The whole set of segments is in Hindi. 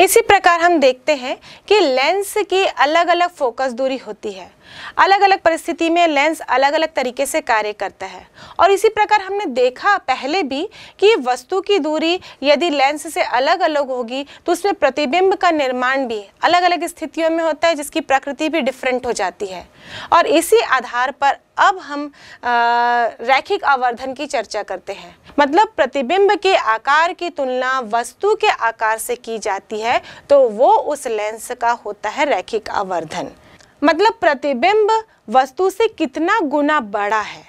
इसी प्रकार हम देखते हैं कि लेंस की अलग अलग फोकस दूरी होती है अलग अलग परिस्थिति में लेंस अलग अलग तरीके से कार्य करता है और इसी प्रकार हमने देखा पहले भी कि वस्तु की दूरी यदि लेंस से अलग अलग होगी तो उसमें प्रतिबिंब का निर्माण भी अलग अलग स्थितियों में होता है जिसकी प्रकृति भी डिफरेंट हो जाती है और इसी आधार पर अब हम रैखिक आवर्धन की चर्चा करते हैं मतलब प्रतिबिंब के आकार की तुलना वस्तु के आकार से की जाती है तो वो उस लेंस का होता है रैखिक आवर्धन मतलब प्रतिबिंब वस्तु से कितना गुना बड़ा है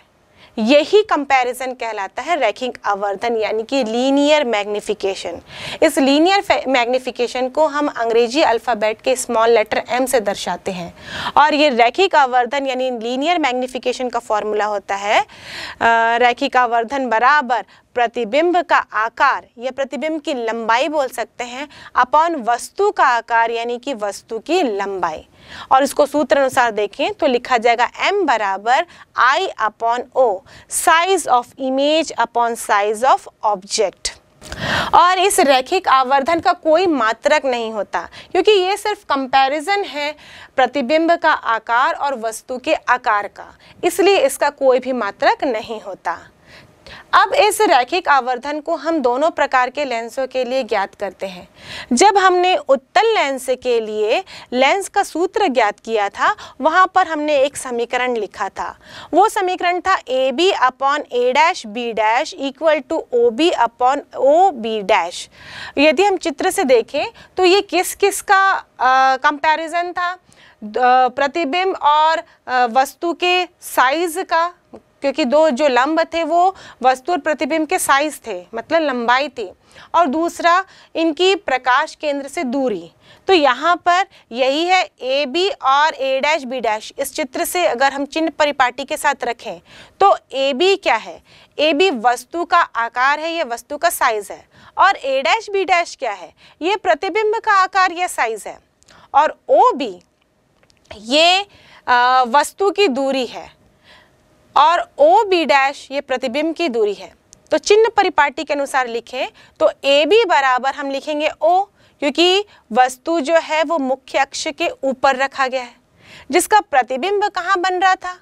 यही कंपैरिजन कहलाता है रैखिक आवर्धन यानी कि लीनियर मैग्निफिकेशन इस लीनियर मैग्निफिकेशन को हम अंग्रेजी अल्फ़ाबेट के स्मॉल लेटर एम से दर्शाते हैं और ये रैखिक आवर्धन यानी लीनियर मैग्निफिकेशन का फॉर्मूला होता है रैखिक आवर्धन बराबर प्रतिबिंब का आकार या प्रतिबिंब की लंबाई बोल सकते हैं अपॉन वस्तु का आकार यानी कि वस्तु की लंबाई और इसको सूत्र अनुसार देखें तो लिखा जाएगा m बराबर i upon O size of image upon size of object और इस रैखिक आवर्धन का कोई मात्रक नहीं होता क्योंकि ये सिर्फ कंपैरिजन है प्रतिबिंब का आकार और वस्तु के आकार का इसलिए इसका कोई भी मात्रक नहीं होता अब इस रैखिक आवर्धन को हम दोनों प्रकार के लेंसों के लिए ज्ञात करते हैं जब हमने उत्तल लेंस के लिए लेंस का सूत्र ज्ञात किया था वहाँ पर हमने एक समीकरण लिखा था वो समीकरण था A B upon A dash B dash equal to O B upon O B dash यदि हम चित्र से देखें तो ये किस किस का कंपैरिजन था प्रतिबिंब और वस्तु के साइज़ का क्योंकि दो जो लंब थे वो वस्तु और प्रतिबिंब के साइज थे मतलब लंबाई थी और दूसरा इनकी प्रकाश केंद्र से दूरी तो यहाँ पर यही है ए बी और ए डैश बी डैश इस चित्र से अगर हम चिन्ह परिपाटी के साथ रखें तो ए बी क्या है ए बी वस्तु का आकार है ये वस्तु का साइज है और ए डैश बी डैश क्या है ये प्रतिबिंब का आकार या साइज है और ओ बी ये आ, वस्तु की दूरी है और ओ बी डैश ये प्रतिबिंब की दूरी है तो चिन्ह परिपाटी के अनुसार लिखें तो ए बी बराबर हम लिखेंगे ओ क्योंकि वस्तु जो है वो मुख्य अक्ष के ऊपर रखा गया है जिसका प्रतिबिंब कहाँ बन रहा था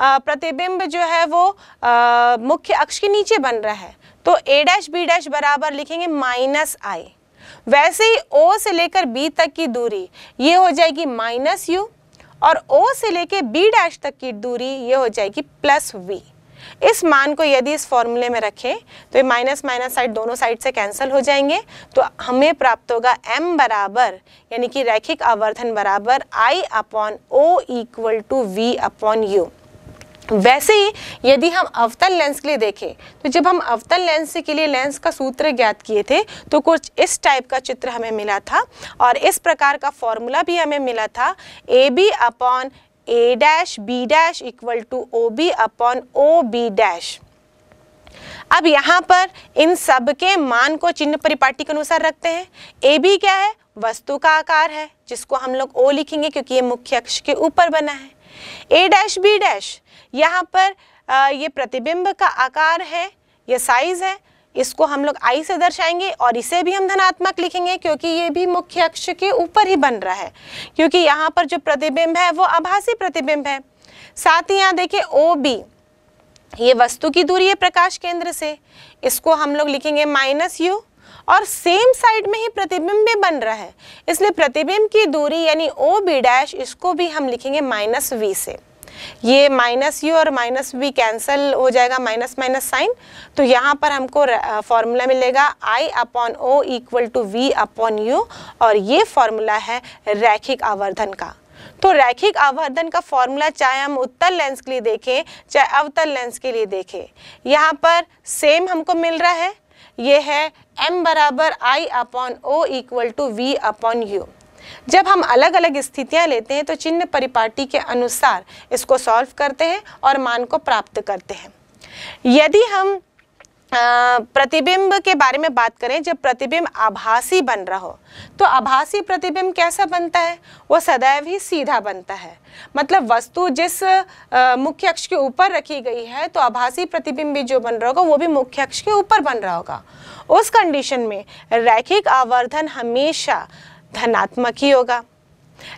आ, प्रतिबिंब जो है वो आ, मुख्य अक्ष के नीचे बन रहा है तो ए डैश बी डैश बराबर लिखेंगे माइनस आई वैसे ही ओ से लेकर बी तक की दूरी ये हो जाएगी माइनस यू और O से लेके B डैश तक की दूरी ये हो जाएगी प्लस V इस मान को यदि इस फॉर्मूले में रखें तो ये माइनस माइनस साइड दोनों साइड से कैंसिल हो जाएंगे तो हमें प्राप्त होगा m बराबर यानी कि रैखिक आवर्धन बराबर i upon O equal to v upon u वैसे ही यदि हम अवतल लेंस के लिए देखें तो जब हम अवतल लेंस के लिए लेंस का सूत्र ज्ञात किए थे तो कुछ इस टाइप का चित्र हमें मिला था और इस प्रकार का फॉर्मूला भी हमें मिला था A B upon A dash B dash equal to O B upon O B dash अब यहाँ पर इन सब के मान को चिन्ह परिपाटी के अनुसार रखते हैं ए बी क्या है वस्तु का आकार है जिसको हम लोग ओ लिखेंगे क्योंकि ये मुख्य अक्ष के ऊपर बना है ए डैश बी डैश यहाँ पर आ, ये प्रतिबिंब का आकार है ये साइज है इसको हम लोग आई से दर्शाएंगे और इसे भी हम धनात्मक लिखेंगे क्योंकि ये भी मुख्य अक्ष के ऊपर ही बन रहा है क्योंकि यहाँ पर जो प्रतिबिंब है वो आभासी प्रतिबिंब है साथ ही यहाँ देखिए ओ बी ये वस्तु की दूरी है प्रकाश केंद्र से इसको हम लोग लिखेंगे माइनस यू और सेम साइड में ही प्रतिबिंब भी बन रहा है इसलिए प्रतिबिंब की दूरी यानी ओ बी डैश इसको भी हम लिखेंगे माइनस वी से ये माइनस यू और माइनस वी कैंसल हो जाएगा माइनस माइनस साइन तो यहाँ पर हमको फॉर्मूला मिलेगा I upon O equal to v upon u और ये फॉर्मूला है रैखिक आवर्धन का तो रैखिक आवर्धन का फॉर्मूला चाहे हम उत्तल लेंस के लिए देखें चाहे अवतल लेंस के लिए देखें यहाँ पर सेम हमको मिल रहा है ये है एम बराबर I upon O equal to v upon u जब हम अलग अलग स्थितियां लेते हैं तो चिन्ह परिपाटी के अनुसार इसको सॉल्व करते हैं और मान को प्राप्त करते हैं यदि हम प्रतिबिंब के बारे में बात करें जब प्रतिबिंब आभासी बन रहा हो तो आभासी प्रतिबिंब कैसा बनता है वो सदैव ही सीधा बनता है मतलब वस्तु जिस मुख्य अक्ष के ऊपर रखी गई है तो आभासी प्रतिबिंब भी जो बन रहा होगा वो भी मुख्य अक्ष के ऊपर बन रहा होगा उस कंडीशन में रैखिक आवर्धन हमेशा धनात्मक ही होगा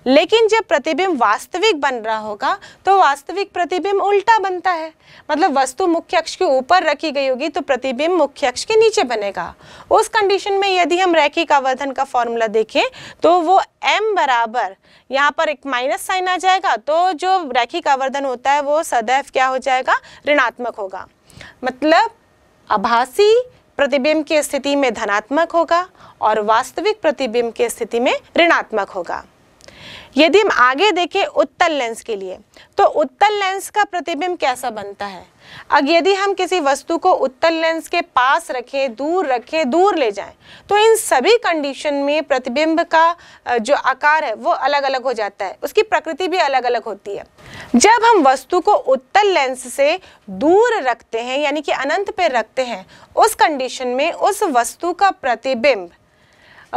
लेकिन जब प्रतिबिंब वास्तविक बन रहा होगा तो वास्तविक प्रतिबिंब उल्टा बनता है मतलब वस्तु मुख्य अक्ष के ऊपर रखी गई होगी तो प्रतिबिंब मुख्य अक्ष के नीचे बनेगा उस कंडीशन में यदि हम रैखिक आवर्धन का फॉर्मूला देखें तो वो m बराबर यहाँ पर एक माइनस साइन आ जाएगा तो जो रैखिक आवर्धन होता है वो सदैव क्या हो जाएगा ऋणात्मक होगा मतलब आभासी प्रतिबिंब की स्थिति में धनात्मक होगा और वास्तविक प्रतिबिंब की स्थिति में ऋणात्मक होगा यदि हम आगे देखें उत्तल लेंस के लिए तो उत्तल लेंस का प्रतिबिंब कैसा बनता है अब यदि हम किसी वस्तु को उत्तल लेंस के पास रखें दूर रखें दूर ले जाएं तो इन सभी कंडीशन में प्रतिबिंब का जो आकार है वो अलग अलग हो जाता है उसकी प्रकृति भी अलग अलग होती है जब हम वस्तु को उत्तल लेंस से दूर रखते हैं यानी कि अनंत पर रखते हैं उस कंडीशन में उस वस्तु का प्रतिबिंब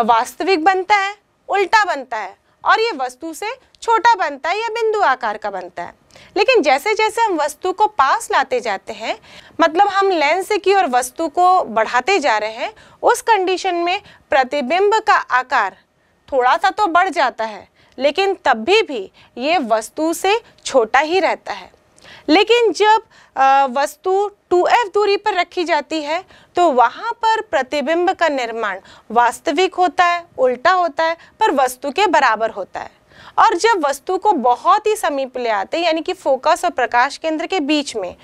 वास्तविक बनता है उल्टा बनता है और ये वस्तु से छोटा बनता है या बिंदु आकार का बनता है लेकिन जैसे जैसे हम वस्तु को पास लाते जाते हैं मतलब हम लेंस की और वस्तु को बढ़ाते जा रहे हैं उस कंडीशन में प्रतिबिंब का आकार थोड़ा सा तो बढ़ जाता है लेकिन तब भी, भी ये वस्तु से छोटा ही रहता है लेकिन जब वस्तु 2f दूरी पर रखी जाती है तो वहाँ पर प्रतिबिंब का निर्माण वास्तविक होता है उल्टा होता है पर वस्तु के बराबर होता है और जब वस्तु को बहुत ही समीप ले आते हैं यानी कि फोकस और प्रकाश केंद्र के बीच में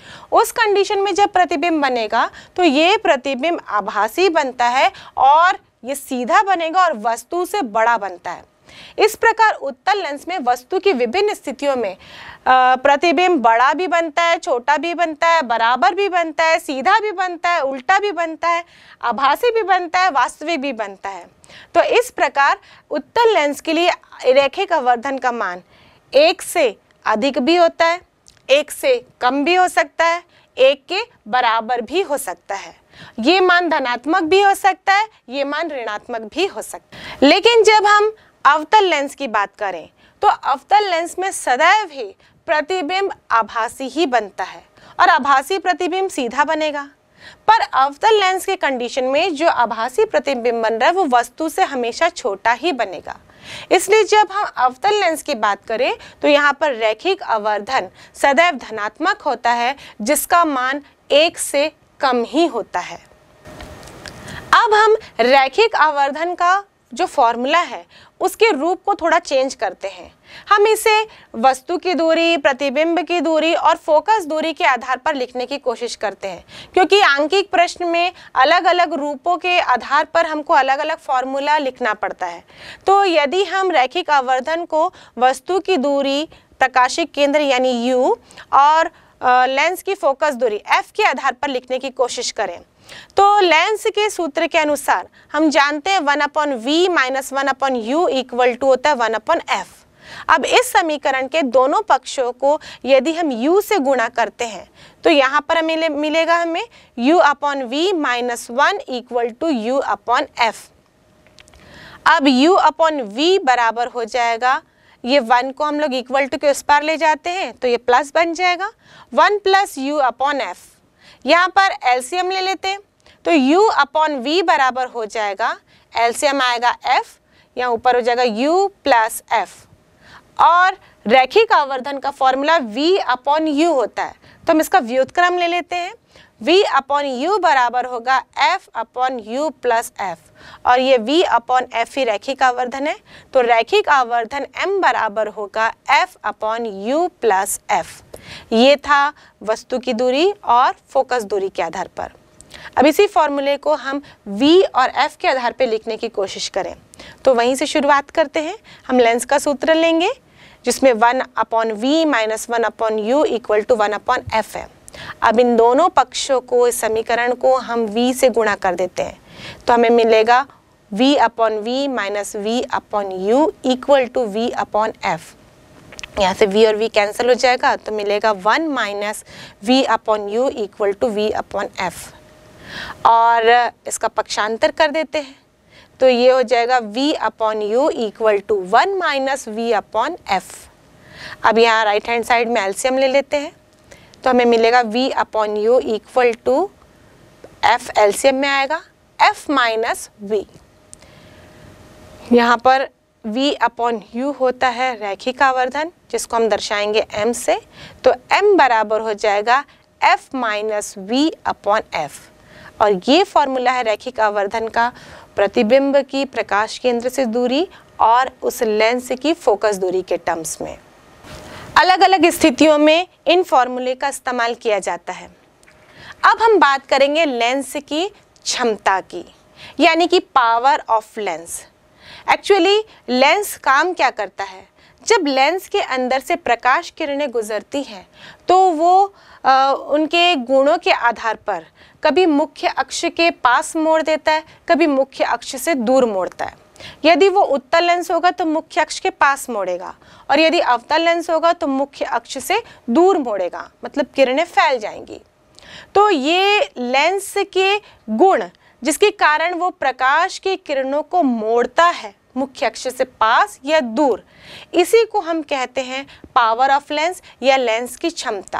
उस कंडीशन में जब प्रतिबिंब बनेगा तो ये प्रतिबिंब आभासी बनता है और ये सीधा बनेगा और वस्तु से बड़ा बनता है इस प्रकार उत्तल लेंस में वस्तु की विभिन्न स्थितियों में प्रतिबिंब बड़ा भी बनता है छोटा भी बनता है बराबर भी बनता है सीधा भी बनता है उल्टा भी बनता है आभासी भी बनता है वास्तविक भी बनता है तो इस प्रकार उत्तल लेंस के लिए रेखे वर्धन का मान एक से अधिक भी होता है एक से कम भी हो सकता है एक के बराबर भी हो सकता है ये मान धनात्मक भी हो सकता है ये मान ऋणात्मक भी हो सकता है लेकिन जब हम अवतल लेंस की बात करें तो अवतल लेंस में सदैव ही प्रतिबिंब आभासी ही बनता है और आभासी प्रतिबिंब सीधा बनेगा पर अवतल लेंस के कंडीशन में जो आभासी प्रतिबिंब बन रहा है वो वस्तु से हमेशा छोटा ही बनेगा इसलिए जब हम अवतल लेंस की बात करें तो यहाँ पर रैखिक अवर्धन सदैव धनात्मक होता है जिसका मान एक से कम ही होता है अब हम रैखिक आवर्धन का जो फॉर्मूला है उसके रूप को थोड़ा चेंज करते हैं हम इसे वस्तु की दूरी प्रतिबिंब की दूरी और फोकस दूरी के आधार पर लिखने की कोशिश करते हैं क्योंकि आंकिक प्रश्न में अलग अलग रूपों के आधार पर हमको अलग अलग फॉर्मूला लिखना पड़ता है तो यदि हम रैखिक आवर्धन को वस्तु की दूरी प्रकाशिक केंद्र यानी यू और लेंस की फोकस दूरी एफ के आधार पर लिखने की कोशिश करें तो लेंस के सूत्र के अनुसार हम जानते हैं one upon v minus one upon u equal to होता है वन अपॉन एफ अब इस समीकरण के दोनों पक्षों को यदि हम u से गुणा करते हैं तो यहाँ पर मिले मिलेगा हमें u upon v minus one equal to u upon f अब u अपॉन वी बराबर हो जाएगा ये वन को हम लोग इक्वल टू के उस पार ले जाते हैं तो ये प्लस बन जाएगा one plus u upon f यहाँ पर एलसीएम ले लेते हैं तो u अपॉन वी बराबर हो जाएगा एलसीएम आएगा f यहाँ ऊपर हो जाएगा u प्लस एफ और रैखिक आवर्धन का फॉर्मूला v अपॉन यू होता है तो हम इसका व्युतक्रम ले लेते हैं v अपॉन यू बराबर होगा f upon u plus f और ये v अपॉन एफ ही रैखिक आवर्धन है तो रैखिक आवर्धन m बराबर होगा f upon u plus f ये था वस्तु की दूरी और फोकस दूरी के आधार पर अब इसी फॉर्मूले को हम v और f के आधार पर लिखने की कोशिश करें तो वहीं से शुरुआत करते हैं हम लेंस का सूत्र लेंगे जिसमें one upon v minus one upon u equal to one upon f है अब इन दोनों पक्षों को इस समीकरण को हम v से गुणा कर देते हैं तो हमें मिलेगा v upon v minus v upon u equal to v upon f यहाँ से वी और वी कैंसिल हो जाएगा तो मिलेगा one minus v upon u equal to v upon f और uh, इसका पक्षांतर कर देते हैं तो ये हो जाएगा v upon u equal to one minus v upon f अब यहाँ राइट हैंड साइड में एल्सियम ले लेते हैं तो हमें मिलेगा v upon u equal to f LCM में आएगा f माइनस वी यहाँ पर V अपॉन U होता है रैखिक आवर्धन जिसको हम दर्शाएंगे M से तो M बराबर हो जाएगा F minus v upon f और ये फॉर्मूला है रैखिक आवर्धन का प्रतिबिंब की प्रकाश केंद्र से दूरी और उस लेंस की फोकस दूरी के टर्म्स में अलग अलग स्थितियों में इन फॉर्मूले का इस्तेमाल किया जाता है अब हम बात करेंगे लेंस की क्षमता की यानी कि power of lens actually lens काम क्या करता है जब लेंस के अंदर से प्रकाश किरणें गुजरती हैं तो वो आ, उनके गुणों के आधार पर कभी मुख्य अक्ष के पास मोड़ देता है कभी मुख्य अक्ष से दूर मोड़ता है यदि वो उत्तल लेंस होगा तो मुख्य अक्ष के पास मोड़ेगा और यदि अवतल लेंस होगा तो मुख्य अक्ष से दूर मोड़ेगा मतलब किरणें फैल जाएंगी तो ये लेंस के गुण जिसके कारण वो प्रकाश की किरणों को मोड़ता है मुख्य अक्ष से पास या दूर इसी को हम कहते हैं पावर ऑफ लेंस या लेंस की क्षमता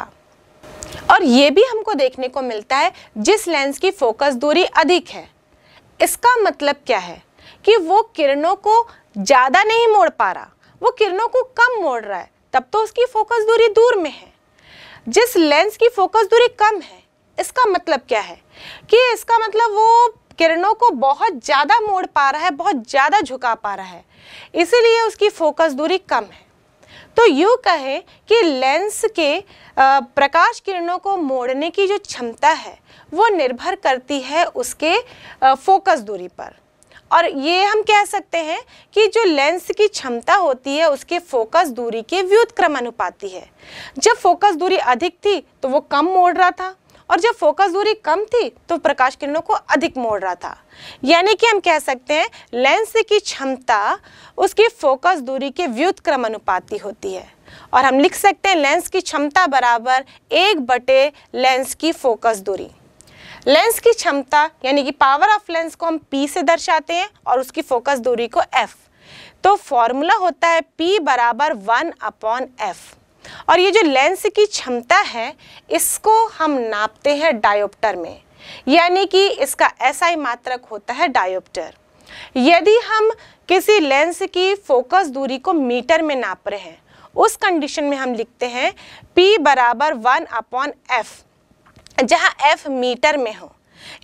और ये भी हमको देखने को मिलता है जिस लेंस की फोकस दूरी अधिक है इसका मतलब क्या है कि वो किरणों को ज़्यादा नहीं मोड़ पा रहा वो किरणों को कम मोड़ रहा है तब तो उसकी फोकस दूरी दूर में है जिस लेंस की फोकस दूरी कम है इसका मतलब क्या है कि इसका मतलब वो किरणों को बहुत ज़्यादा मोड़ पा रहा है बहुत ज़्यादा झुका पा रहा है इसीलिए उसकी फोकस दूरी कम है तो यूँ कहें कि लेंस के प्रकाश किरणों को मोड़ने की जो क्षमता है वो निर्भर करती है उसके फोकस दूरी पर और ये हम कह सकते हैं कि जो लेंस की क्षमता होती है उसके फोकस दूरी के व्युतक्रम अनुपाती है जब फोकस दूरी अधिक थी तो वो कम मोड़ रहा था और जब फोकस दूरी कम थी तो प्रकाश किरणों को अधिक मोड़ रहा था यानी कि हम कह सकते हैं लेंस की क्षमता उसकी फोकस दूरी के व्युतक्रम अनुपाती होती है और हम लिख सकते हैं लेंस की क्षमता बराबर एक बटे लेंस की फोकस दूरी लेंस की क्षमता यानी कि पावर ऑफ लेंस को हम पी से दर्शाते हैं और उसकी फोकस दूरी को एफ़ तो फॉर्मूला होता है पी बराबर वन अपॉन एफ़ और ये जो लेंस की क्षमता है इसको हम नापते हैं डायोप्टर में यानी कि इसका ऐसा ही मात्रक होता है डायोप्टर यदि हम किसी लेंस की फोकस दूरी को मीटर में नाप रहे हैं उस कंडीशन में हम लिखते हैं P बराबर वन अपॉन एफ जहां एफ मीटर में हो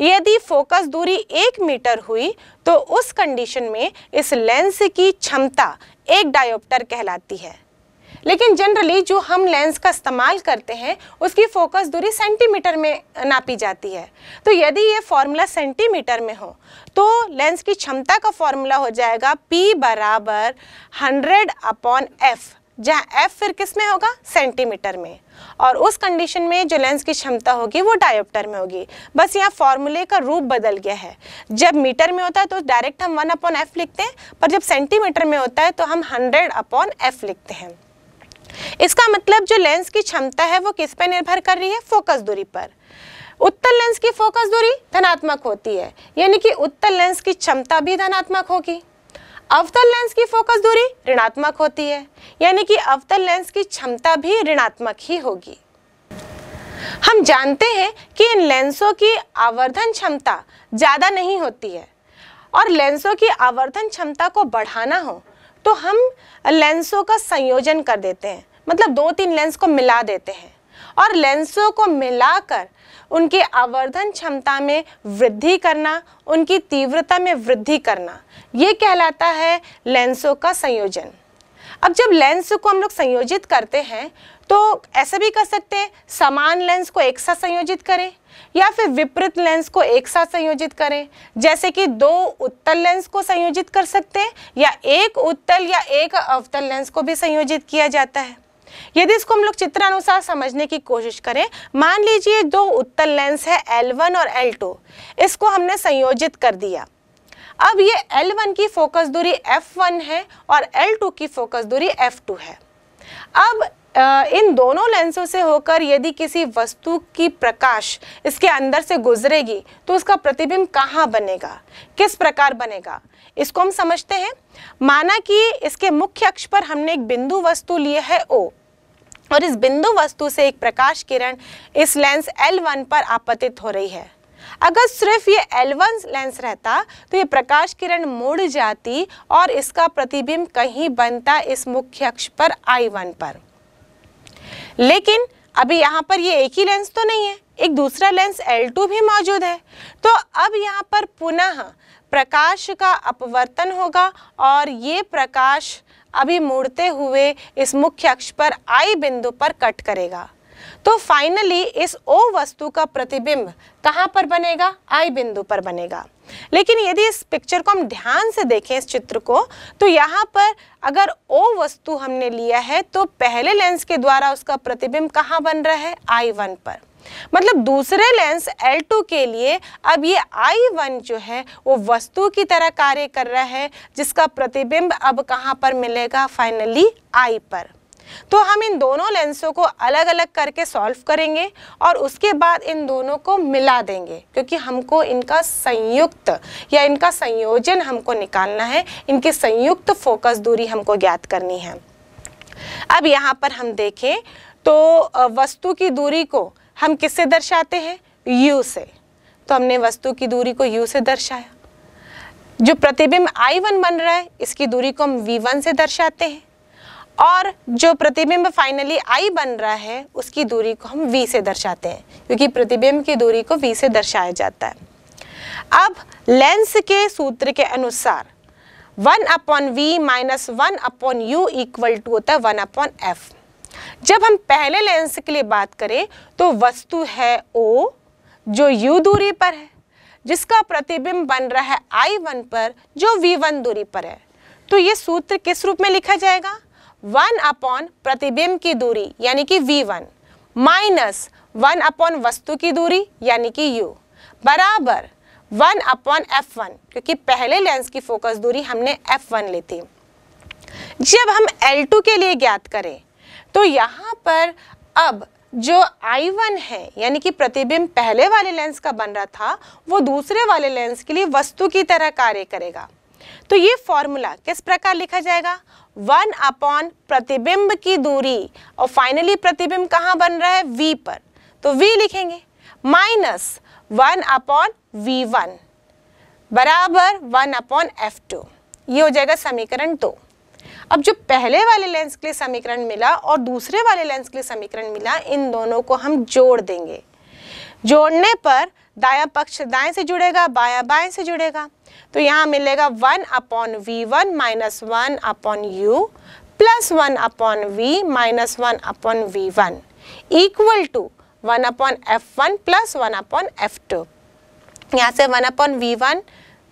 यदि फोकस दूरी एक मीटर हुई तो उस कंडीशन में इस लेंस की क्षमता एक डायोप्टर कहलाती है लेकिन जनरली जो हम लेंस का इस्तेमाल करते हैं उसकी फोकस दूरी सेंटीमीटर में नापी जाती है तो यदि ये फॉर्मूला सेंटीमीटर में हो तो लेंस की क्षमता का फॉर्मूला हो जाएगा P बराबर हंड्रेड अपॉन एफ़ जहाँ F फिर किस में होगा सेंटीमीटर में और उस कंडीशन में जो लेंस की क्षमता होगी वो डायोप्टर में होगी बस यहाँ फॉर्मूले का रूप बदल गया है जब मीटर में होता है तो डायरेक्ट हम वन अपॉन एफ लिखते हैं पर जब सेंटीमीटर में होता है तो हम हंड्रेड अपॉन एफ लिखते हैं इसका मतलब जो लेंस की क्षमता है वो किस पर निर्भर कर रही है फोकस दूरी पर उत्तर लेंस की फोकस दूरी धनात्मक होती है यानी कि उत्तर लेंस की क्षमता भी धनात्मक होगी अवतल लेंस की फोकस दूरी ऋणात्मक होती है यानी कि अवतल लेंस की क्षमता भी ऋणात्मक ही होगी हम जानते हैं कि इन लेंसों की आवर्धन क्षमता ज़्यादा नहीं होती है और लेंसों की आवर्धन क्षमता को बढ़ाना हो तो हम लेंसों का संयोजन कर देते हैं मतलब दो तीन लेंस को मिला देते हैं और लेंसों को मिलाकर उनके आवर्धन क्षमता में वृद्धि करना उनकी तीव्रता में वृद्धि करना ये कहलाता है लेंसों का संयोजन अब जब लेंस को हम लोग संयोजित करते हैं तो ऐसा भी कर सकते हैं समान लेंस को एक साथ संयोजित करें या फिर विपरीत लेंस को एक साथ संयोजित करें जैसे कि दो उत्तल लेंस को संयोजित कर सकते हैं या एक उत्तल या एक अवतल लेंस को भी संयोजित किया जाता है यदि इसको हम लोग चित्रानुसार समझने की कोशिश करें मान लीजिए दो उत्तल लेंस है L1 और L2 इसको हमने संयोजित कर दिया अब ये L1 की फोकस दूरी F1 है और L2 की फोकस दूरी F2 है अब इन दोनों लेंसों से होकर यदि किसी वस्तु की प्रकाश इसके अंदर से गुजरेगी तो उसका प्रतिबिंब कहाँ बनेगा किस प्रकार बनेगा इसको हम समझते हैं माना कि इसके मुख्य अक्ष पर हमने एक बिंदु वस्तु लिए है ओ और इस बिंदु वस्तु से एक प्रकाश किरण इस लेंस L1 पर आपतित हो रही है अगर सिर्फ ये L1 लेंस रहता तो ये प्रकाश किरण मुड़ जाती और इसका प्रतिबिंब कहीं बनता इस मुख्य अक्ष पर I1 पर लेकिन अभी यहाँ पर ये एक ही लेंस तो नहीं है एक दूसरा लेंस L2 भी मौजूद है तो अब यहाँ पर पुनः प्रकाश का अपवर्तन होगा और ये प्रकाश अभी मुड़ते हुए इस मुख्य अक्ष पर आई बिंदु पर कट करेगा तो फाइनली इस ओ वस्तु का प्रतिबिंब कहाँ पर बनेगा आई बिंदु पर बनेगा लेकिन यदि इस पिक्चर को हम ध्यान से देखें इस चित्र को तो यहाँ पर अगर ओ वस्तु हमने लिया है तो पहले लेंस के द्वारा उसका प्रतिबिंब कहाँ बन रहा है आई वन पर मतलब दूसरे लेंस L2 के लिए अब ये I1 जो है वो वस्तु की तरह कार्य कर रहा है जिसका प्रतिबिंब अब कहां पर मिलेगा फाइनली I पर तो हम इन दोनों लेंसों को अलग अलग करके सॉल्व करेंगे और उसके बाद इन दोनों को मिला देंगे क्योंकि हमको इनका संयुक्त या इनका संयोजन हमको निकालना है इनके संयुक्त फोकस दूरी हमको ज्ञात करनी है अब यहाँ पर हम देखें तो वस्तु की दूरी को हम किससे दर्शाते हैं यू से तो हमने वस्तु की दूरी को यू से दर्शाया जो प्रतिबिंब आई वन बन रहा है इसकी दूरी को हम वी वन से दर्शाते हैं और जो प्रतिबिंब फाइनली आई बन रहा है उसकी दूरी को हम वी से दर्शाते हैं क्योंकि प्रतिबिंब की दूरी को वी से दर्शाया जाता है अब लेंस के सूत्र के अनुसार one upon v minus one upon u equal to होता है वन अपॉन एफ जब हम पहले लेंस के लिए बात करें तो वस्तु है ओ जो u दूरी पर है जिसका प्रतिबिंब बन रहा है आई वन पर जो वी वन दूरी पर है तो ये सूत्र किस रूप में लिखा जाएगा वन अपॉन प्रतिबिंब की दूरी यानी कि v one minus one upon वस्तु की दूरी यानी कि यू बराबर वन अपॉन एफ वन क्योंकि पहले लेंस की फोकस दूरी हमने एफ वन ली थी जब हम एल टू के लिए ज्ञात करें तो यहाँ पर अब जो आई वन है यानी कि प्रतिबिंब पहले वाले लेंस का बन रहा था वो दूसरे वाले लेंस के लिए वस्तु की तरह कार्य करेगा तो ये फॉर्मूला किस प्रकार लिखा जाएगा वन अपॉन प्रतिबिंब की दूरी और फाइनली प्रतिबिंब कहाँ बन रहा है वी पर तो वी लिखेंगे minus one upon v one बराबर वन अपॉन एफ टू ये हो जाएगा समीकरण दो अब जो पहले वाले लेंस के लिए समीकरण मिला और दूसरे वाले लेंस के लिए समीकरण मिला इन दोनों को हम जोड़ देंगे जोड़ने पर दाया पक्ष दाएं से जुड़ेगा बाया बाएं से जुड़ेगा तो यहाँ मिलेगा one upon v one minus one upon u plus one upon v minus one upon v one equal to one upon f one plus one upon f two यहाँ से one upon v one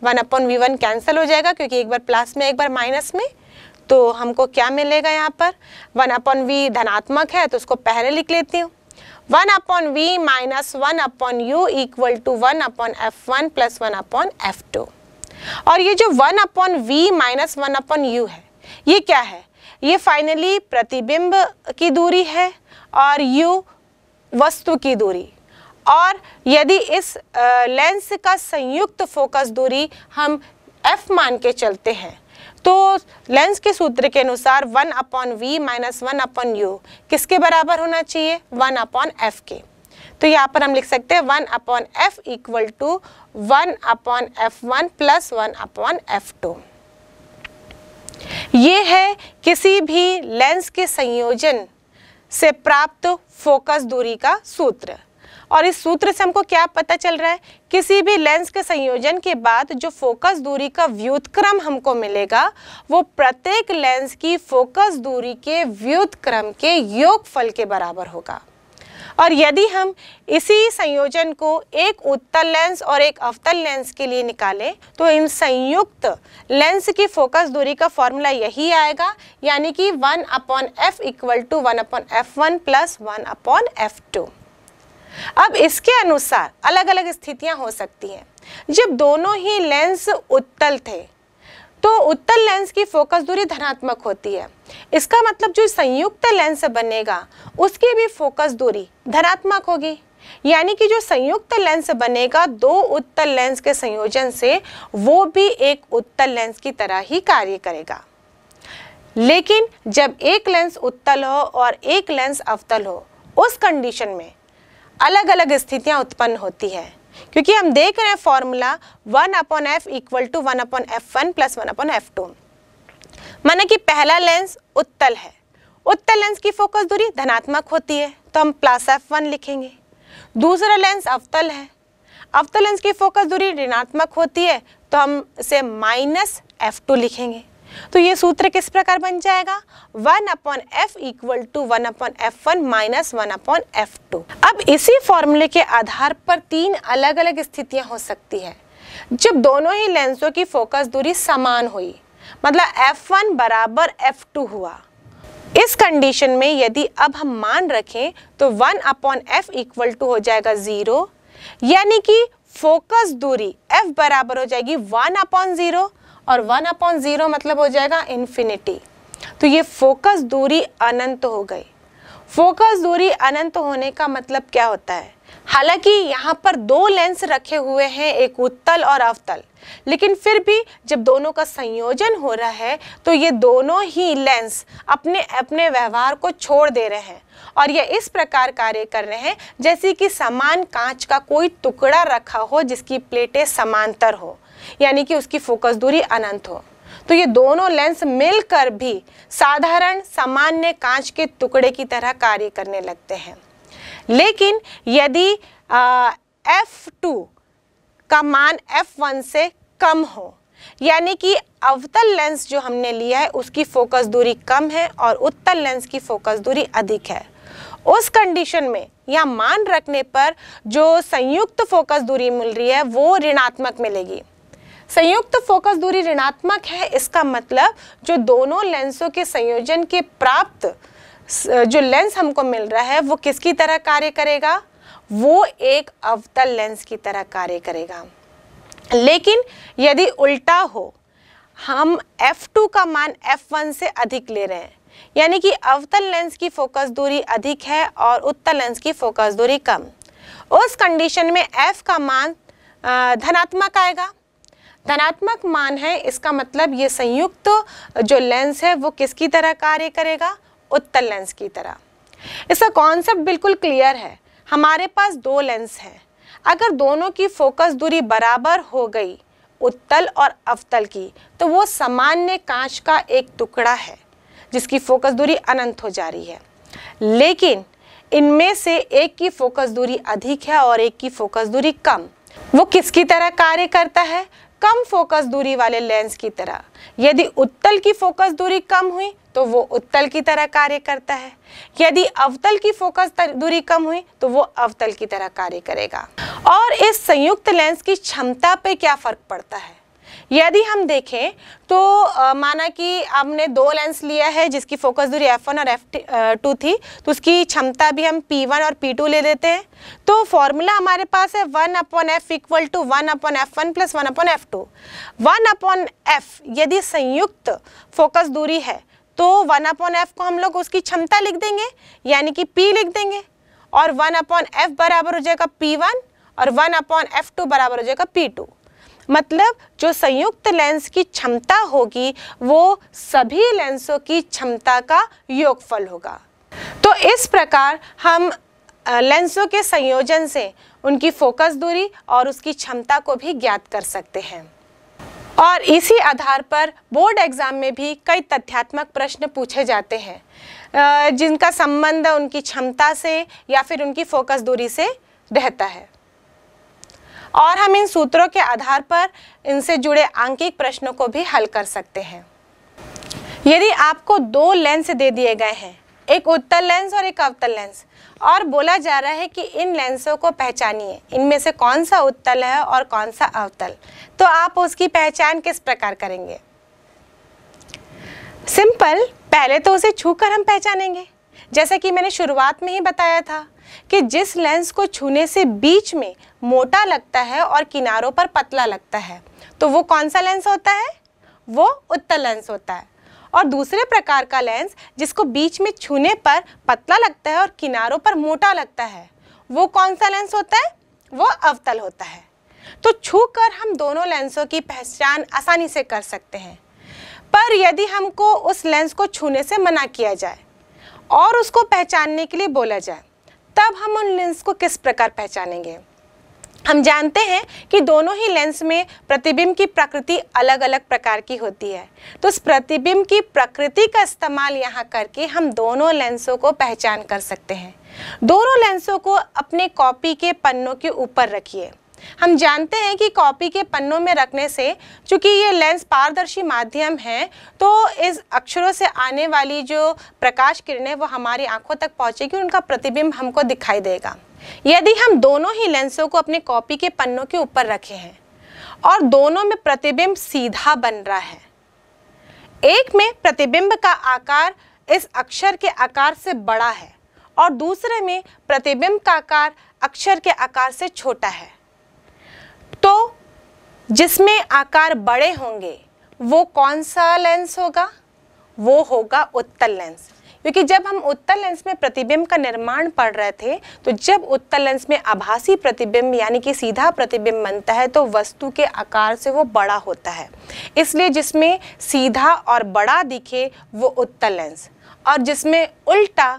one upon v one cancel हो जाएगा क्योंकि एक बार प्लस में एक बार माइनस में तो हमको क्या मिलेगा यहाँ पर वन अपॉन वी धनात्मक है तो उसको पहले लिख लेती हूँ one upon v minus one upon u equal to one upon f one plus one upon f two और ये जो one upon v minus one upon u है ये क्या है ये फाइनली प्रतिबिंब की दूरी है और u वस्तु की दूरी और यदि इस लेंस का संयुक्त फोकस दूरी हम f मान के चलते हैं तो लेंस के सूत्र के अनुसार one upon v minus one upon u किसके बराबर होना चाहिए वन अपॉन एफ के तो यहाँ पर हम लिख सकते हैं one upon f equal to one upon f one plus one upon f two ये है किसी भी लेंस के संयोजन से प्राप्त फोकस दूरी का सूत्र और इस सूत्र से हमको क्या पता चल रहा है किसी भी लेंस के संयोजन के बाद जो फोकस दूरी का व्युतक्रम हमको मिलेगा वो प्रत्येक लेंस की फोकस दूरी के व्युतक्रम के योगफल के बराबर होगा और यदि हम इसी संयोजन को एक उत्तल लेंस और एक अवतल लेंस के लिए निकालें तो इन संयुक्त लेंस की फोकस दूरी का फॉर्मूला यही आएगा यानी कि one upon f equal to one upon f one plus one upon f two अब इसके अनुसार अलग अलग स्थितियां हो सकती हैं जब दोनों ही लेंस उत्तल थे तो उत्तल लेंस की फोकस दूरी धनात्मक होती है इसका मतलब जो संयुक्त लेंस बनेगा उसकी भी फोकस दूरी धनात्मक होगी यानी कि जो संयुक्त लेंस बनेगा दो उत्तल लेंस के संयोजन से वो भी एक उत्तल लेंस की तरह ही कार्य करेगा लेकिन जब एक लेंस उत्तल हो और एक लेंस अवतल हो उस कंडीशन में अलग अलग स्थितियां उत्पन्न होती हैं क्योंकि हम देख रहे हैं formula one upon f equal to one upon f one plus one upon f two माना कि पहला लेंस उत्तल है उत्तल लेंस की फोकस दूरी धनात्मक होती है तो हम प्लस एफ वन लिखेंगे दूसरा लेंस अवतल है अवतल लेंस की फोकस दूरी ऋणात्मक होती है तो हम इसे माइनस एफ टू लिखेंगे तो ये सूत्र किस प्रकार बन जाएगा one upon f equal to one upon f one minus one upon f two अब इसी फॉर्मूले के आधार पर तीन अलग अलग स्थितियां हो सकती है जब दोनों ही लेंसों की फोकस दूरी समान हुई मतलब F1 बराबर F2 हुआ इस कंडीशन में यदि अब हम मान रखें तो 1 अपॉन एफ इक्वल टू हो जाएगा ज़ीरो यानी कि फोकस दूरी F बराबर हो जाएगी 1 अपॉन ज़ीरो और वन अपॉन ज़ीरो मतलब हो जाएगा इन्फिनिटी तो ये फोकस दूरी अनंत हो गई फोकस दूरी अनंत होने का मतलब क्या होता है हालांकि यहाँ पर दो लेंस रखे हुए हैं एक उत्तल और अवतल लेकिन फिर भी जब दोनों का संयोजन हो रहा है तो ये दोनों ही लेंस अपने अपने व्यवहार को छोड़ दे रहे हैं और ये इस प्रकार कार्य कर रहे हैं जैसे कि समान कांच का कोई टुकड़ा रखा हो जिसकी प्लेटें समांतर हो यानी कि उसकी फोकस दूरी अनंत हो तो ये दोनों लेंस मिलकर भी साधारण सामान्य कांच के टुकड़े की तरह कार्य करने लगते हैं लेकिन यदि एफ टू का मान एफ वन से कम हो यानी कि अवतल लेंस जो हमने लिया है उसकी फोकस दूरी कम है और उत्तल लेंस की फोकस दूरी अधिक है उस कंडीशन में या मान रखने पर जो संयुक्त फोकस दूरी मिल रही है वो ऋणात्मक मिलेगी संयुक्त फोकस दूरी ऋणात्मक है इसका मतलब जो दोनों लेंसों के संयोजन के प्राप्त जो लेंस हमको मिल रहा है वो किसकी तरह कार्य करेगा वो एक अवतल लेंस की तरह कार्य करेगा लेकिन यदि उल्टा हो हम f2 का मान f1 से अधिक ले रहे हैं यानी कि अवतल लेंस की फोकस दूरी अधिक है और उत्तल लेंस की फोकस दूरी कम उस कंडीशन में f का मान धनात्मक आएगा धनात्मक मान है इसका मतलब ये संयुक्त तो जो लेंस है वो किसकी तरह कार्य करेगा उत्तल लेंस की तरह इसका कॉन्सेप्ट बिल्कुल क्लियर है हमारे पास दो लेंस हैं अगर दोनों की फोकस दूरी बराबर हो गई उत्तल और अवतल की तो वो सामान्य कांच का एक टुकड़ा है जिसकी फोकस दूरी अनंत हो जा रही है लेकिन इनमें से एक की फोकस दूरी अधिक है और एक की फोकस दूरी कम वो किसकी तरह कार्य करता है कम फोकस दूरी वाले लेंस की तरह यदि उत्तल की फोकस दूरी कम हुई तो वो उत्तल की तरह कार्य करता है यदि अवतल की फोकस दूरी कम हुई तो वो अवतल की तरह कार्य करेगा और इस संयुक्त लेंस की क्षमता पे क्या फर्क पड़ता है यदि हम देखें तो आ, माना कि हमने दो लेंस लिया है जिसकी फोकस दूरी एफ वन और एफ टू थी तो उसकी क्षमता भी हम पी वन और पी टू ले देते हैं तो फॉर्मूला हमारे पास है one upon f equal to one upon f one plus one upon f two one upon f यदि संयुक्त फोकस दूरी है तो वन अपॉन एफ को हम लोग उसकी क्षमता लिख देंगे यानी कि पी लिख देंगे और वन अपॉन एफ बराबर हो जाएगा पी वन और वन अपॉन एफ टू बराबर हो जाएगा पी टू मतलब जो संयुक्त लेंस की क्षमता होगी वो सभी लेंसों की क्षमता का योगफल होगा तो इस प्रकार हम लेंसों के संयोजन से उनकी फोकस दूरी और उसकी क्षमता को भी ज्ञात कर सकते हैं और इसी आधार पर बोर्ड एग्ज़ाम में भी कई तथ्यात्मक प्रश्न पूछे जाते हैं जिनका संबंध उनकी क्षमता से या फिर उनकी फोकस दूरी से रहता है और हम इन सूत्रों के आधार पर इनसे जुड़े आंकिक प्रश्नों को भी हल कर सकते हैं यदि आपको दो लेंस दे दिए गए हैं एक उत्तर लेंस और एक अवतल लेंस और बोला जा रहा है कि इन लेंसों को पहचानिए इनमें से कौन सा उत्तल है और कौन सा अवतल तो आप उसकी पहचान किस प्रकार करेंगे सिंपल पहले तो उसे छूकर हम पहचानेंगे जैसा कि मैंने शुरुआत में ही बताया था कि जिस लेंस को छूने से बीच में मोटा लगता है और किनारों पर पतला लगता है तो वो कौन सा लेंस होता है वो उत्तल लेंस होता है और दूसरे प्रकार का लेंस जिसको बीच में छूने पर पतला लगता है और किनारों पर मोटा लगता है वो कौन सा लेंस होता है वो अवतल होता है तो छू कर हम दोनों लेंसों की पहचान आसानी से कर सकते हैं पर यदि हमको उस लेंस को छूने से मना किया जाए और उसको पहचानने के लिए बोला जाए तब हम उन लेंस को किस प्रकार पहचानेंगे हम जानते हैं कि दोनों ही लेंस में प्रतिबिंब की प्रकृति अलग अलग प्रकार की होती है तो उस प्रतिबिंब की प्रकृति का इस्तेमाल यहाँ करके हम दोनों लेंसों को पहचान कर सकते हैं दोनों लेंसों को अपने कॉपी के पन्नों के ऊपर रखिए हम जानते हैं कि कॉपी के पन्नों में रखने से चूँकि ये लेंस पारदर्शी माध्यम है तो इस अक्षरों से आने वाली जो प्रकाश किरणें वो हमारी आंखों तक पहुँचेगी उनका प्रतिबिंब हमको दिखाई देगा यदि हम दोनों ही लेंसों को अपने कॉपी के पन्नों के ऊपर रखे हैं और दोनों में प्रतिबिंब सीधा बन रहा है एक में प्रतिबिंब का आकार इस अक्षर के आकार से बड़ा है और दूसरे में प्रतिबिंब का आकार अक्षर के आकार से छोटा है तो जिसमें आकार बड़े होंगे वो कौन सा लेंस होगा वो होगा उत्तल लेंस क्योंकि जब हम उत्तल लेंस में प्रतिबिंब का निर्माण पढ़ रहे थे तो जब उत्तल लेंस में आभासी प्रतिबिंब यानी कि सीधा प्रतिबिंब बनता है तो वस्तु के आकार से वो बड़ा होता है इसलिए जिसमें सीधा और बड़ा दिखे वो उत्तल लेंस और जिसमें उल्टा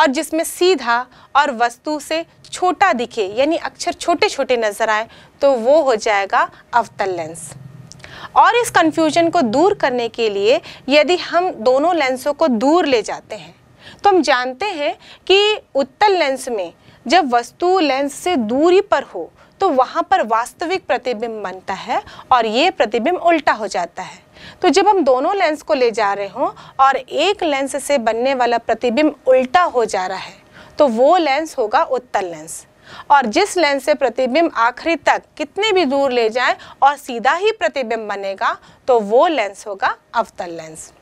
और जिसमें सीधा और वस्तु से छोटा दिखे यानी अक्षर छोटे छोटे नज़र आए तो वो हो जाएगा अवतल लेंस और इस कन्फ्यूजन को दूर करने के लिए यदि हम दोनों लेंसों को दूर ले जाते हैं तो हम जानते हैं कि उत्तल लेंस में जब वस्तु लेंस से दूरी पर हो तो वहाँ पर वास्तविक प्रतिबिंब बनता है और ये प्रतिबिंब उल्टा हो जाता है तो जब हम दोनों लेंस को ले जा रहे हों और एक लेंस से बनने वाला प्रतिबिंब उल्टा हो जा रहा है तो वो लेंस होगा उत्तल लेंस और जिस लेंस से प्रतिबिंब आखिरी तक कितने भी दूर ले जाए और सीधा ही प्रतिबिंब बनेगा तो वो लेंस होगा अवतल लेंस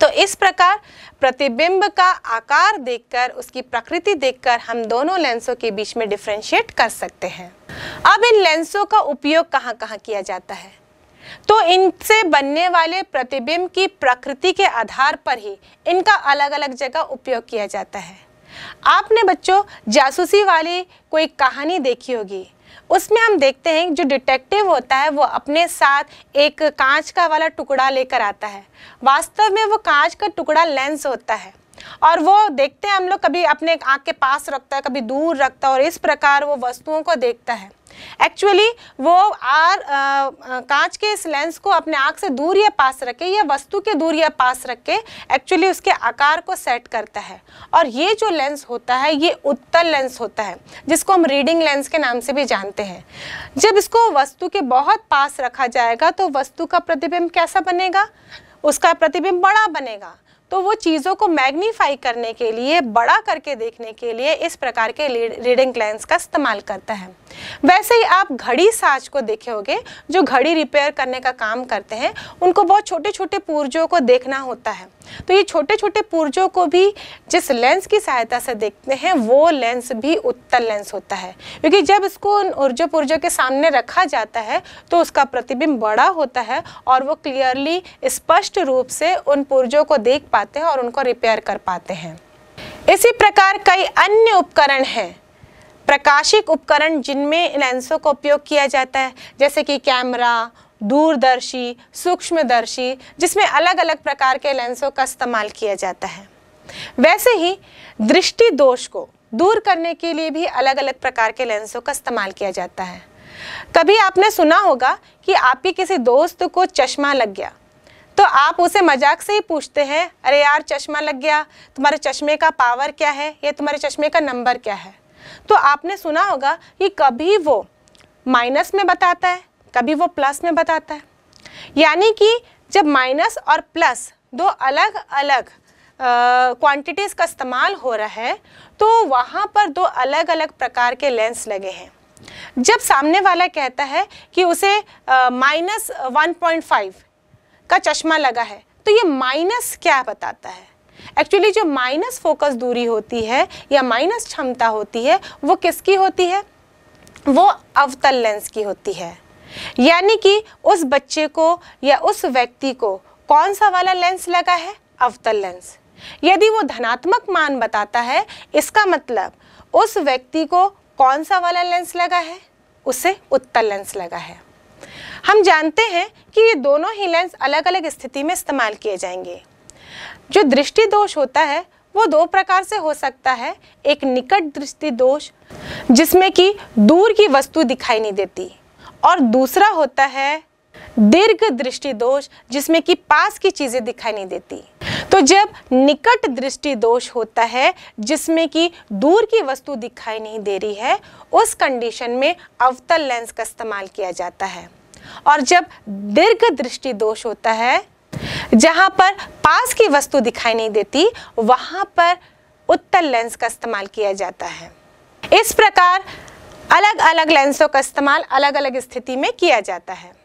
तो इस प्रकार प्रतिबिंब का आकार देखकर उसकी प्रकृति देखकर हम दोनों लेंसों के बीच में डिफ्रेंशिएट कर सकते हैं अब इन लेंसों का उपयोग कहाँ कहाँ किया जाता है तो इनसे बनने वाले प्रतिबिंब की प्रकृति के आधार पर ही इनका अलग अलग जगह उपयोग किया जाता है आपने बच्चों जासूसी वाली कोई कहानी देखी होगी उसमें हम देखते हैं जो डिटेक्टिव होता है वो अपने साथ एक कांच का वाला टुकड़ा लेकर आता है वास्तव में वो कांच का टुकड़ा लेंस होता है और वो देखते हैं हम लोग कभी अपने आँख के पास रखता है कभी दूर रखता है और इस प्रकार वो वस्तुओं को देखता है एक्चुअली वो आर कांच के इस लेंस को अपने आँख से दूर या पास रखे या वस्तु के दूर या पास रख के एक्चुअली उसके आकार को सेट करता है और ये जो लेंस होता है ये उत्तल लेंस होता है जिसको हम रीडिंग लेंस के नाम से भी जानते हैं जब इसको वस्तु के बहुत पास रखा जाएगा तो वस्तु का प्रतिबिंब कैसा बनेगा उसका प्रतिबिंब बड़ा बनेगा तो वो चीज़ों को मैग्नीफाई करने के लिए बड़ा करके देखने के लिए इस प्रकार के रीडिंग लेंस का इस्तेमाल करता है वैसे ही आप घड़ी साज को देखे होंगे जो घड़ी रिपेयर करने का काम करते हैं उनको बहुत छोटे छोटे पूर्जों को देखना होता है तो ये छोटे छोटे पुर्जों को भी जिस लेंस की सहायता से देखते हैं वो लेंस भी उत्तल लेंस होता है क्योंकि जब इसको ऊर्जो पुर्जों के सामने रखा जाता है तो उसका प्रतिबिंब बड़ा होता है और वो क्लियरली स्पष्ट रूप से उन पुर्जों को देख पाते हैं और उनको रिपेयर कर पाते हैं इसी प्रकार कई अन्य उपकरण हैं प्रकाशिक उपकरण जिनमें लेंसों का उपयोग किया जाता है जैसे कि कैमरा दूरदर्शी सूक्ष्मदर्शी जिसमें अलग अलग प्रकार के लेंसों का इस्तेमाल किया जाता है वैसे ही दृष्टि दोष को दूर करने के लिए भी अलग अलग प्रकार के लेंसों का इस्तेमाल किया जाता है कभी आपने सुना होगा कि आपके किसी दोस्त को चश्मा लग गया तो आप उसे मजाक से ही पूछते हैं अरे यार चश्मा लग गया तुम्हारे चश्मे का पावर क्या है या तुम्हारे चश्मे का नंबर क्या है तो आपने सुना होगा कि कभी वो माइनस में बताता है कभी वो प्लस में बताता है यानी कि जब माइनस और प्लस दो अलग अलग क्वांटिटीज़ का इस्तेमाल हो रहा है तो वहाँ पर दो अलग अलग प्रकार के लेंस लगे हैं जब सामने वाला कहता है कि उसे माइनस वन पॉइंट फाइव का चश्मा लगा है तो ये माइनस क्या बताता है एक्चुअली जो माइनस फोकस दूरी होती है या माइनस क्षमता होती है वो किसकी होती है वो अवतल लेंस की होती है यानी कि उस बच्चे को या उस व्यक्ति को कौन सा वाला लेंस लगा है अवतल लेंस यदि वो धनात्मक मान बताता है इसका मतलब उस व्यक्ति को कौन सा वाला लेंस लगा है उसे उत्तल लेंस लगा है हम जानते हैं कि ये दोनों ही लेंस अलग अलग स्थिति में इस्तेमाल किए जाएंगे जो दृष्टि दोष होता है वो दो प्रकार से हो सकता है एक निकट दृष्टि दोष जिसमें कि दूर की वस्तु दिखाई नहीं देती और दूसरा होता है दीर्घ दृष्टि दोष जिसमें कि पास की चीज़ें दिखाई नहीं देती तो जब निकट दृष्टि दोष होता है जिसमें कि दूर की वस्तु दिखाई नहीं दे रही है उस कंडीशन में अवतल लेंस का इस्तेमाल किया जाता है और जब दीर्घ दृष्टि दोष होता है जहाँ पर पास की वस्तु दिखाई नहीं देती वहां पर उत्तल लेंस का इस्तेमाल किया जाता है इस प्रकार अलग अलग लेंसों का इस्तेमाल अलग अलग स्थिति में किया जाता है